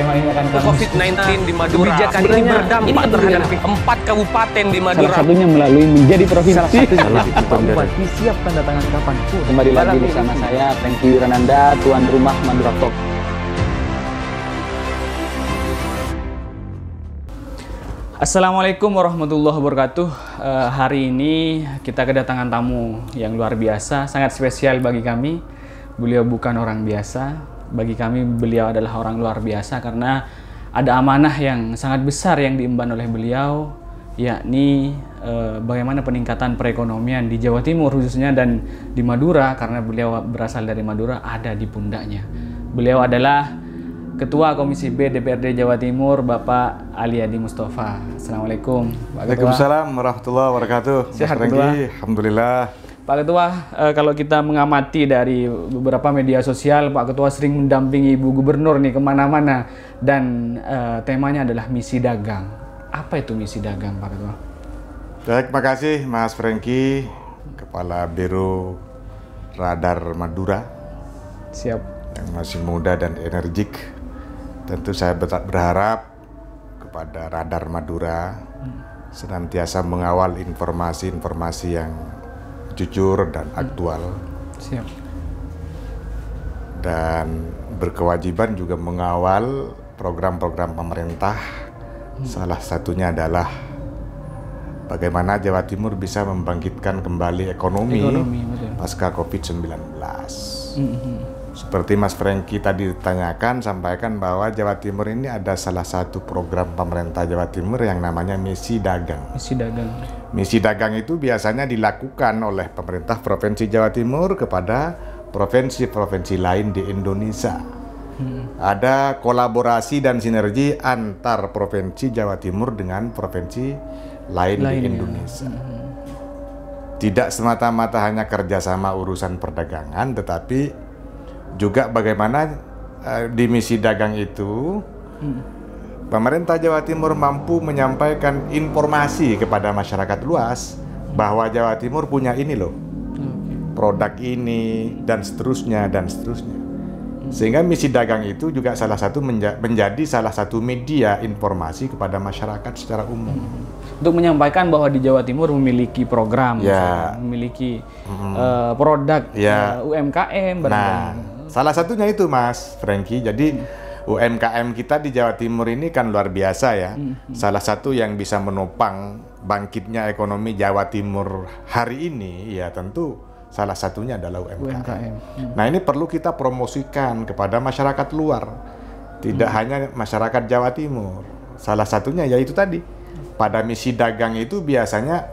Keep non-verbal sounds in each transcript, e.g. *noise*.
tema ini akan kami COVID-19 di Madura. Kebijakan ini berdampak ini terhadap empat kabupaten di Madura. Salah satunya melalui menjadi provinsi. Salah satunya provinsi. Siap tanda tangan kapan Kembali lagi bersama saya Franky Wirananda, tuan rumah Madura Talk. Assalamualaikum warahmatullahi wabarakatuh. Uh, hari ini kita kedatangan tamu yang luar biasa, sangat spesial bagi kami. Beliau bukan orang biasa, bagi kami beliau adalah orang luar biasa karena ada amanah yang sangat besar yang diemban oleh beliau yakni e, bagaimana peningkatan perekonomian di Jawa Timur khususnya dan di Madura karena beliau berasal dari Madura ada di pundaknya. Beliau adalah Ketua Komisi B DPRD Jawa Timur Bapak Ali Adi Mustafa. Assalamualaikum. Waalaikumsalam warahmatullahi wabarakatuh. Sehat Alhamdulillah. Pak Ketua, eh, kalau kita mengamati dari beberapa media sosial, Pak Ketua sering mendampingi Ibu Gubernur nih kemana-mana dan uh, temanya adalah misi dagang. Apa itu misi dagang, Pak Ketua? Baik, terima kasih Mas Franky, Kepala Biro Radar Madura. Siap. Yang masih muda dan energik. Tentu saya berharap kepada Radar Madura hmm. senantiasa mengawal informasi-informasi yang jujur dan aktual. Siap. Dan berkewajiban juga mengawal program-program pemerintah. Hmm. Salah satunya adalah bagaimana Jawa Timur bisa membangkitkan kembali ekonomi, ekonomi pasca Covid-19. Hmm. hmm. Seperti Mas Franky tadi ditanyakan, sampaikan bahwa Jawa Timur ini ada salah satu program pemerintah Jawa Timur yang namanya misi dagang. Misi dagang. Misi dagang itu biasanya dilakukan oleh pemerintah Provinsi Jawa Timur kepada provinsi-provinsi lain di Indonesia. Hmm. Ada kolaborasi dan sinergi antar provinsi Jawa Timur dengan provinsi lain, lain di Indonesia. Hmm, hmm. Tidak semata-mata hanya kerjasama urusan perdagangan, tetapi juga bagaimana uh, eh, di misi dagang itu hmm. pemerintah Jawa Timur mampu menyampaikan informasi kepada masyarakat luas bahwa Jawa Timur punya ini loh, hmm. produk ini dan seterusnya dan seterusnya. Sehingga misi dagang itu juga salah satu menja menjadi salah satu media informasi kepada masyarakat secara umum. Untuk menyampaikan bahwa di Jawa Timur memiliki program, ya. memiliki hmm. uh, produk ya. uh, eh, UMKM. nah, salah satunya itu Mas Franky. Jadi hmm. UMKM kita di Jawa Timur ini kan luar biasa ya. Hmm. Salah satu yang bisa menopang bangkitnya ekonomi Jawa Timur hari ini ya tentu Salah satunya adalah UMKM. UMKM. Hmm. Nah, ini perlu kita promosikan kepada masyarakat luar. Tidak hmm. hanya masyarakat Jawa Timur. Salah satunya yaitu tadi pada misi dagang itu biasanya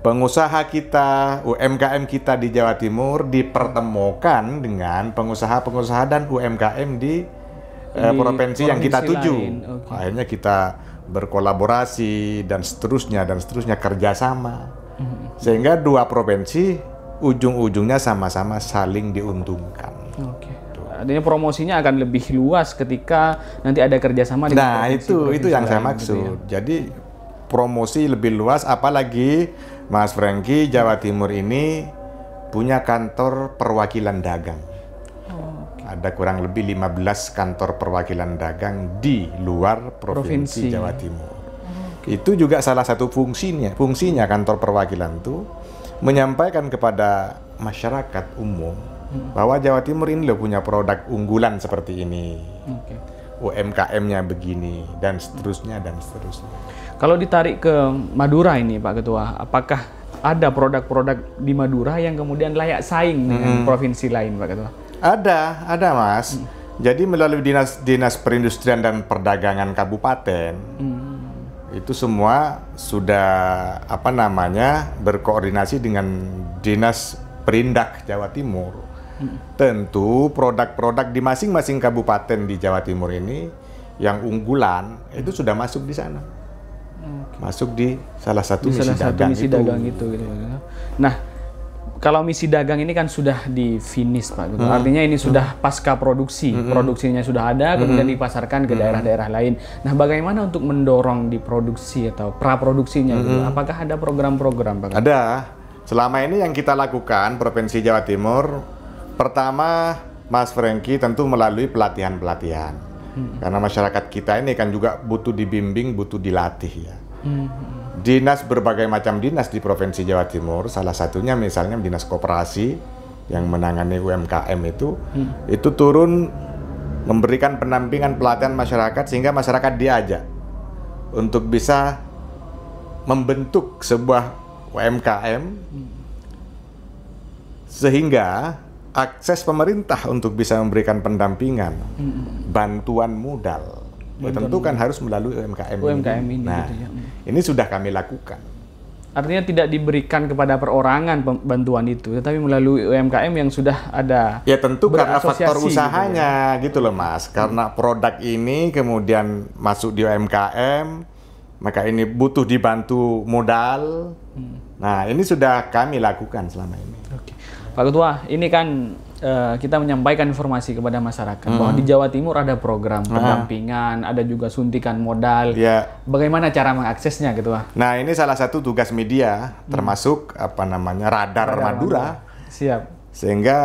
pengusaha kita, UMKM kita di Jawa Timur dipertemukan dengan pengusaha-pengusaha dan UMKM di, eh, di uh, provinsi yang kita tuju. Okay. Akhirnya kita berkolaborasi dan seterusnya dan seterusnya kerjasama. Hmm. Sehingga dua provinsi ujung-ujungnya sama-sama saling diuntungkan. Oke. Okay. Artinya promosinya akan lebih luas ketika nanti ada kerjasama. Nah itu itu yang saya maksud. Gitu ya? Jadi promosi lebih luas, apalagi Mas Franky Jawa Timur ini punya kantor perwakilan dagang. Ada kurang lebih 15 kantor perwakilan dagang di luar provinsi, provinsi. Jawa Timur. okay. Itu juga salah satu fungsinya. Fungsinya kantor perwakilan itu menyampaikan kepada masyarakat umum hmm. bahwa Jawa Timur ini loh punya produk unggulan seperti ini. Okay. UMKM-nya begini dan seterusnya dan seterusnya. Kalau ditarik ke Madura ini Pak Ketua, apakah ada produk-produk di Madura yang kemudian layak saing dengan hmm. provinsi lain Pak Ketua? Ada, ada Mas. Hmm. Jadi melalui dinas dinas perindustrian dan perdagangan kabupaten. Hmm itu semua sudah apa namanya berkoordinasi dengan Dinas Perindak Jawa Timur. Hmm. Tentu produk-produk di masing-masing kabupaten di Jawa Timur ini yang unggulan itu sudah masuk di sana. Okay. Masuk di salah satu di misi salah dagang satu misi itu. dagang itu gitu. Ya. Nah, kalau misi dagang ini kan sudah di finish Pak, gitu. hmm. artinya ini sudah hmm. pasca produksi, hmm. produksinya sudah ada, kemudian hmm. dipasarkan ke hmm. daerah-daerah lain. Nah, bagaimana untuk mendorong di produksi atau praproduksinya? Gitu? Hmm. Gitu? Apakah ada program-program Pak? Ada. Selama ini yang kita lakukan Provinsi Jawa Timur, pertama Mas Franky tentu melalui pelatihan-pelatihan. Hmm. Karena masyarakat kita ini kan juga butuh dibimbing, butuh dilatih ya. Hmm dinas berbagai macam dinas di Provinsi Jawa Timur, salah satunya misalnya dinas koperasi yang menangani UMKM itu, hmm. itu turun memberikan penampingan pelatihan masyarakat sehingga masyarakat diajak untuk bisa membentuk sebuah UMKM sehingga akses pemerintah untuk bisa memberikan pendampingan hmm. bantuan modal, bantuan tentu kan harus melalui UMKM, UMKM ini. ini nah, gitu ya. Ini sudah kami lakukan. Artinya tidak diberikan kepada perorangan bantuan itu, tetapi melalui UMKM yang sudah ada. Ya tentu karena faktor usahanya gitu, ya. gitu loh mas. Karena hmm. produk ini kemudian masuk di UMKM, maka ini butuh dibantu modal. Hmm. Nah ini sudah kami lakukan selama ini. Pak Ketua, ini kan uh, kita menyampaikan informasi kepada masyarakat hmm. bahwa di Jawa Timur ada program nah. pendampingan, ada juga suntikan modal. Yeah. Bagaimana cara mengaksesnya, Ketua? Nah, ini salah satu tugas media, hmm. termasuk hmm. apa namanya radar, radar Madura. Madura. Siap. Sehingga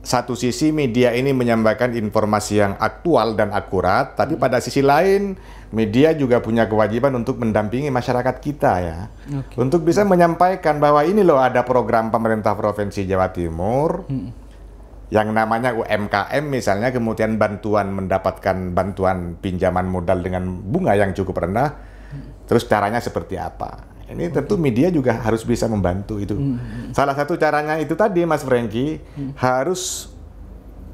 satu sisi media ini menyampaikan informasi yang aktual dan akurat, tapi hmm. pada sisi lain media juga punya kewajiban untuk mendampingi masyarakat kita ya. Okay. Untuk bisa menyampaikan bahwa ini loh ada program pemerintah Provinsi Jawa Timur hmm. yang namanya UMKM misalnya kemudian bantuan mendapatkan bantuan pinjaman modal dengan bunga yang cukup rendah. Hmm. Terus caranya seperti apa? Ini tentu media juga harus bisa membantu itu. Hmm. Salah satu caranya itu tadi Mas Franky hmm. harus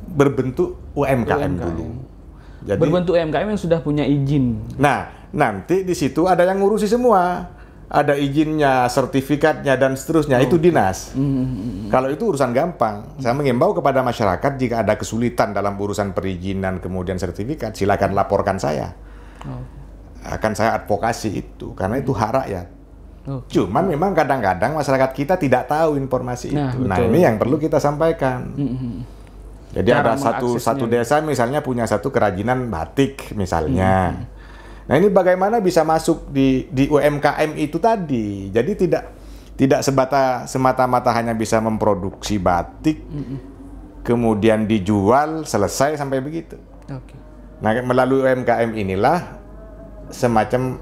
berbentuk UMKM, UMKM dulu. Jadi, berbentuk UMKM yang sudah punya izin. Nah, nanti di situ ada yang ngurusi semua. Ada izinnya, sertifikatnya dan seterusnya. Oh. Itu dinas. Hmm, hmm, hmm, hmm. Kalau itu urusan gampang. Hmm. Saya mengimbau kepada masyarakat jika ada kesulitan dalam urusan perizinan kemudian sertifikat, silakan laporkan saya. Oh akan saya advokasi itu karena itu hak rakyat. Okay. Oh. Cuman memang kadang-kadang masyarakat kita tidak tahu informasi nah, itu. Nah, betul. Nah ini yang perlu kita sampaikan. Mm -hmm. Jadi Cara ada satu satu desa misalnya punya satu kerajinan batik misalnya. Mm -hmm. Nah ini bagaimana bisa masuk di di UMKM itu tadi. Jadi tidak tidak sebata semata-mata hanya bisa memproduksi batik, mm -hmm. kemudian dijual selesai sampai begitu. Okay. Nah melalui UMKM inilah semacam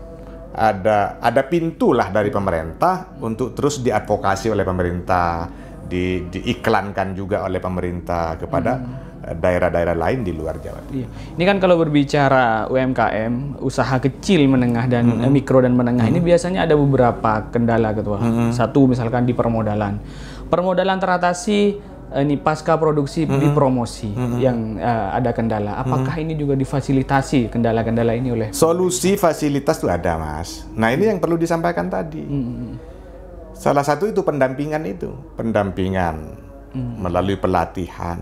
ada ada pintu lah dari pemerintah untuk terus diadvokasi oleh pemerintah, di, diiklankan juga oleh pemerintah kepada hmm. eh, daerah-daerah lain di luar Jawa Iya. Ini kan kalau berbicara UMKM, usaha kecil, menengah dan eh, hmm. mikro dan menengah hmm. ini biasanya ada beberapa kendala ketua. Hmm. Satu misalkan di permodalan. Permodalan teratasi Eh, ini pasca produksi mm-hmm. di promosi mm-hmm. yang uh, ada kendala. Mm-hmm. Apakah mm-hmm. ini juga difasilitasi kendala-kendala ini oleh Solusi fasilitas itu ada, Mas. Nah, ini yang perlu disampaikan tadi. Mm-hmm. Salah satu itu pendampingan itu, pendampingan mm-hmm. melalui pelatihan,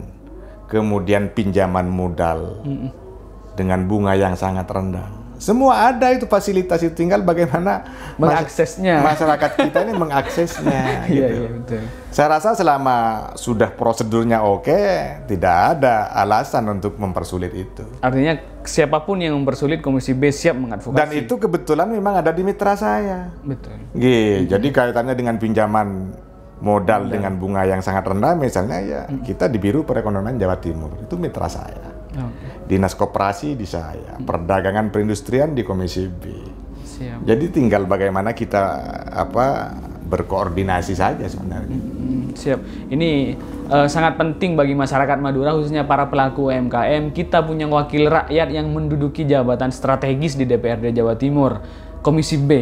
kemudian pinjaman modal mm-hmm. dengan bunga yang sangat rendah. Semua ada itu fasilitas itu tinggal bagaimana mengaksesnya. Masyarakat kita ini mengaksesnya *laughs* iya, gitu. Iya, iya, betul. Saya rasa selama sudah prosedurnya oke, tidak ada alasan untuk mempersulit itu. Artinya siapapun yang mempersulit Komisi B siap mengadvokasi. Dan itu kebetulan memang ada di mitra saya. Betul. Gih, gitu. hmm. jadi kaitannya dengan pinjaman modal Dan. dengan bunga yang sangat rendah misalnya ya, hmm. kita di Biru Perekonomian Jawa Timur. Itu mitra saya. Okay dinas koperasi di saya, hmm. perdagangan perindustrian di Komisi B. Siap. Jadi tinggal bagaimana kita apa berkoordinasi saja sebenarnya. Hmm, hmm, siap. Ini uh, sangat penting bagi masyarakat Madura khususnya para pelaku UMKM. Kita punya wakil rakyat yang menduduki jabatan strategis di DPRD Jawa Timur, Komisi B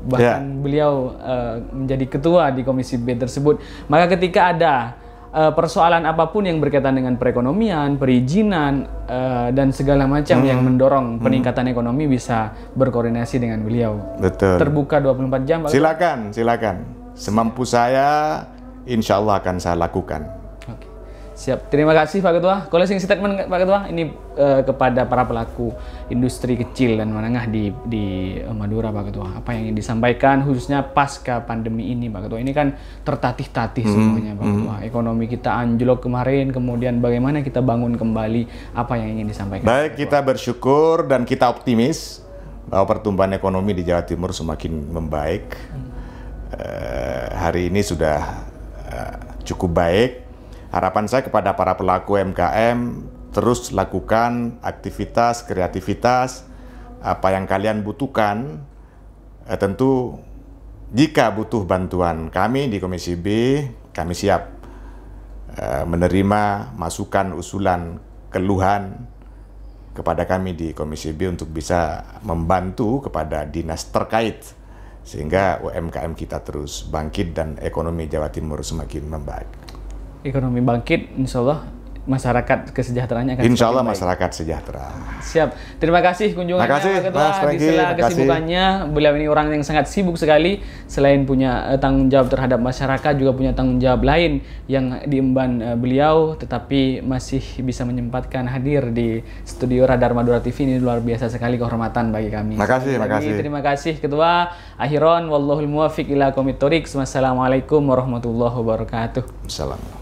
bahkan yeah. beliau uh, menjadi ketua di komisi B tersebut. Maka ketika ada Eh, persoalan apapun yang berkaitan dengan perekonomian, perizinan eh, dan segala macam hmm. yang mendorong hmm. peningkatan ekonomi bisa berkoordinasi dengan beliau. Betul. Terbuka 24 jam. Silakan, silakan. Semampu saya insya Allah akan saya lakukan. Siap. Terima kasih Pak Ketua. Closing statement Pak Ketua ini uh, kepada para pelaku industri kecil dan menengah di di eh, Madura Pak Ketua. Apa yang ingin disampaikan khususnya pasca pandemi ini Pak Ketua? Ini kan tertatih-tatih hmm. semuanya Pak hmm. Ketua. Ekonomi kita anjlok kemarin, kemudian bagaimana kita bangun kembali? Apa yang ingin disampaikan? Baik, kita bersyukur dan kita optimis bahwa pertumbuhan ekonomi di Jawa Timur semakin membaik. Hmm. Uh, hari ini sudah uh, cukup baik Harapan saya kepada para pelaku UMKM terus lakukan aktivitas kreativitas apa yang kalian butuhkan eh, tentu jika butuh bantuan kami di Komisi B kami siap eh, menerima masukan usulan keluhan kepada kami di Komisi B untuk bisa membantu kepada dinas terkait sehingga UMKM kita terus bangkit dan ekonomi Jawa Timur semakin membaik ekonomi bangkit, insya Allah masyarakat kesejahteraannya akan Insya Allah masyarakat sejahtera. Siap. Terima kasih kunjungannya Terima kasih, Ketua Mas kesibukannya. Beliau ini orang yang sangat sibuk sekali. Selain punya eh, tanggung jawab terhadap masyarakat, juga punya tanggung jawab lain yang diemban eh, beliau, tetapi masih bisa menyempatkan hadir di studio Radar Madura TV ini luar biasa sekali kehormatan bagi kami. Terima kasih, terima kasih. Terima kasih Ketua Akhiron, wallahul muwafiq ila komitorik. Wassalamualaikum warahmatullahi wabarakatuh. Assalamualaikum.